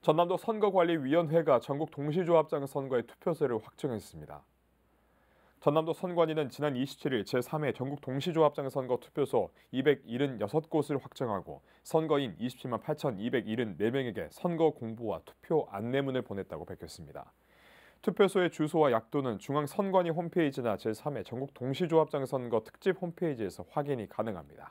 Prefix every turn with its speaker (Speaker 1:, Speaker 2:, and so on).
Speaker 1: 전남도 선거관리위원회가 전국 동시조합장 선거의 투표세를 확정했습니다. 전남도 선관위는 지난 27일 제3회 전국 동시조합장 선거 투표소 276곳을 확정하고 선거인 27만 8,274명에게 선거 공보와 투표 안내문을 보냈다고 밝혔습니다. 투표소의 주소와 약도는 중앙선관위 홈페이지나 제3회 전국 동시조합장 선거 특집 홈페이지에서 확인이 가능합니다.